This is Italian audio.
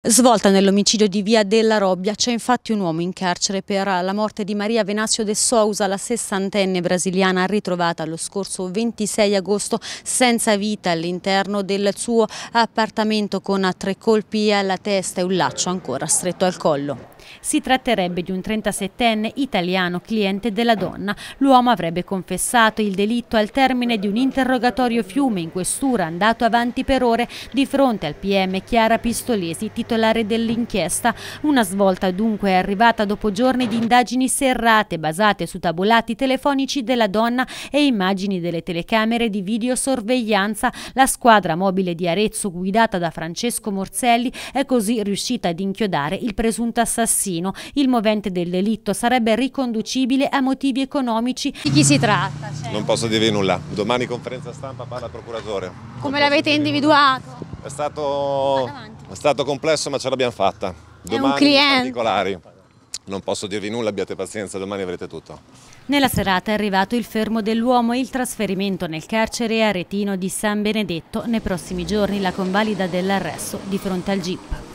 Svolta nell'omicidio di Via della Robbia c'è infatti un uomo in carcere per la morte di Maria Venazio de Sousa, la sessantenne brasiliana ritrovata lo scorso 26 agosto senza vita all'interno del suo appartamento con tre colpi alla testa e un laccio ancora stretto al collo. Si tratterebbe di un 37enne italiano cliente della donna. L'uomo avrebbe confessato il delitto al termine di un interrogatorio fiume in questura andato avanti per ore di fronte al PM Chiara Pistolesi, titolare titolare dell'inchiesta. Una svolta dunque è arrivata dopo giorni di indagini serrate basate su tabulati telefonici della donna e immagini delle telecamere di videosorveglianza. La squadra mobile di Arezzo guidata da Francesco Morselli è così riuscita ad inchiodare il presunto assassino. Il movente del delitto sarebbe riconducibile a motivi economici. Di chi si tratta? Cioè? Non posso dire nulla. Domani conferenza stampa parla procuratore. Come l'avete individuato? È stato è stato complesso ma ce l'abbiamo fatta. Domani È un cliente. particolari. Non posso dirvi nulla, abbiate pazienza, domani avrete tutto. Nella serata è arrivato il fermo dell'uomo e il trasferimento nel carcere aretino di San Benedetto. Nei prossimi giorni la convalida dell'arresto di fronte al GIP.